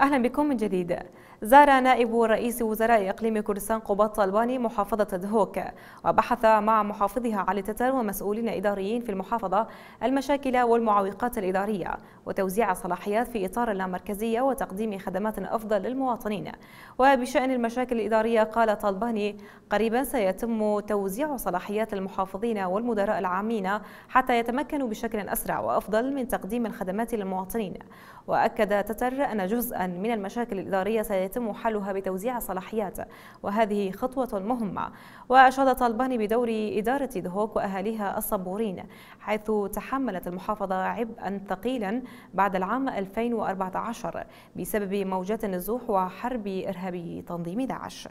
أهلا بكم من جديد زار نائب رئيس وزراء إقليم كردستان قباط الباني محافظة دهوك وبحث مع محافظها علي تتر ومسؤولين إداريين في المحافظة المشاكل والمعوقات الإدارية وتوزيع صلاحيات في إطار اللامركزية وتقديم خدمات أفضل للمواطنين وبشأن المشاكل الإدارية قال طالباني قريبا سيتم توزيع صلاحيات المحافظين والمدراء العامين حتى يتمكنوا بشكل أسرع وأفضل من تقديم الخدمات للمواطنين وأكد تتر أن جزءا من المشاكل الإدارية سيتم حلها بتوزيع صلاحيات وهذه خطوة مهمة وأشاد طالباني بدور إدارة دهوك وأهاليها الصبورين حيث تحملت المحافظة عبئا ثقيلا بعد العام 2014 بسبب موجات النزوح وحرب إرهابي تنظيم داعش